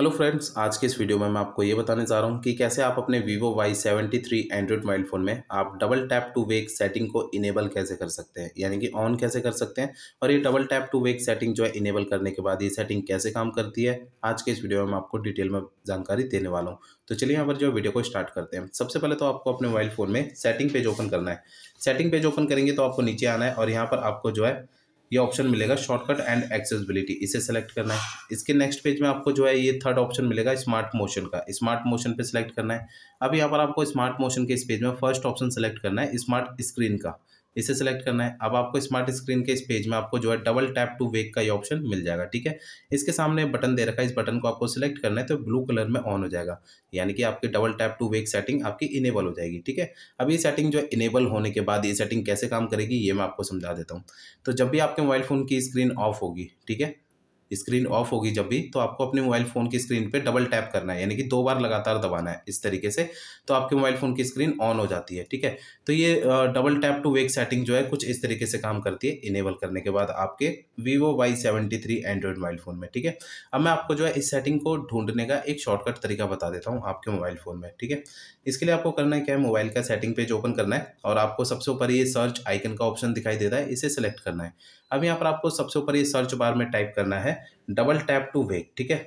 hello friends आज के इस वीडियो में मैं आपको ये बताने जा रहा हूँ कि कैसे आप अपने Vivo Y seventy three Android mobile phone में आप double tap to wake setting को इनेबल कैसे कर सकते हैं यानी कि ऑन कैसे कर सकते हैं और ये double tap to wake setting जो है इनेबल करने के बाद ये सेटिंग कैसे काम करती है आज के इस वीडियो में मैं आपको डिटेल में जानकारी देने वाला हूँ तो चलिए यहाँ पर जो वीडियो को स्टार्ट करते हैं सबसे पहले तो आपको अपने मोबाइल फ़ोन में सेटिंग पेज ओपन करना है सेटिंग पेज ओपन करेंगे तो आपको नीचे आना है और यहाँ पर आपको जो है ये ऑप्शन मिलेगा शॉर्टकट एंड एक्सेसिबिलिटी इसे सेलेक्ट करना है इसके नेक्स्ट पेज में आपको जो है ये थर्ड ऑप्शन मिलेगा स्मार्ट मोशन का स्मार्ट मोशन पे सेलेक्ट करना है अब यहाँ पर आपको स्मार्ट मोशन के इस पेज में फर्स्ट ऑप्शन सेलेक्ट करना है स्मार्ट स्क्रीन का इसे सेलेक्ट करना है अब आपको स्मार्ट स्क्रीन के इस पेज में आपको जो है डबल टैप टू वेक का ये ऑप्शन मिल जाएगा ठीक है इसके सामने बटन दे रखा है इस बटन को आपको सेलेक्ट करना है तो ब्लू कलर में ऑन हो जाएगा यानी कि आपकी double tap to wake setting आपकी इनेबल हो जाएगी ठीक है अब ये सेटिंग जो है इनेबल होने के बाद ये सेटिंग कैसे काम करेगी ये मैं आपको समझा देता हूँ तो जब भी आपके मोबाइल फ़ोन की स्क्रीन ऑफ होगी ठीक है स्क्रीन ऑफ होगी जब भी तो आपको अपने मोबाइल फ़ोन की स्क्रीन पे डबल टैप करना है यानी कि दो बार लगातार दबाना है इस तरीके से तो आपके मोबाइल फ़ोन की स्क्रीन ऑन हो जाती है ठीक है तो ये double tap to wake setting जो है कुछ इस तरीके से काम करती है इनेबल करने के बाद आपके Vivo Y seventy three mobile phone में ठीक है अब मैं आपको जो है इस सेटिंग को ढूंढने का एक शॉर्टकट तरीका बता देता हूँ आपके मोबाइल फ़ोन में ठीक है इसके लिए आपको करना है क्या है मोबाइल का सेटिंग पेज ओपन करना है और आपको सबसे ऊपर ये सर्च आइकन का ऑप्शन दिखाई देता है इसे सेलेक्ट करना है अब यहाँ पर आपको सबसे ऊपर ये सर्च बार में टाइप करना है डबल टैप टू वेक ठीक है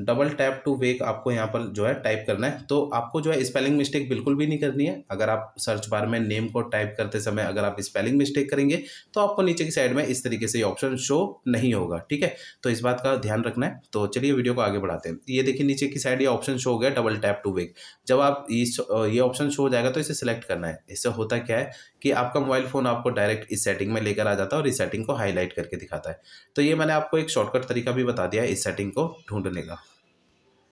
डबल टैप टू वेक आपको यहाँ पर जो है टाइप करना है तो आपको जो है स्पेलिंग मिस्टेक बिल्कुल भी नहीं करनी है अगर आप सर्च बार में नेम को टाइप करते समय अगर आप स्पेलिंग मिस्टेक करेंगे तो आपको नीचे की साइड में इस तरीके से ये ऑप्शन शो नहीं होगा ठीक है तो इस बात का ध्यान रखना है तो चलिए वीडियो को आगे बढ़ाते हैं ये देखिए नीचे की साइड ये ऑप्शन शो हो गया डबल टैप टू वेक जब आप इस ये ऑप्शन शो हो जाएगा तो इसे सिलेक्ट करना है इससे होता क्या है कि आपका मोबाइल फ़ोन आपको डायरेक्ट इस सेटिंग में लेकर आ जाता है और इस सेटिंग को हाईलाइट करके दिखाता है तो ये मैंने आपको एक शॉर्टकट तरीका भी बता दिया है इस सेटिंग को ढूंढने का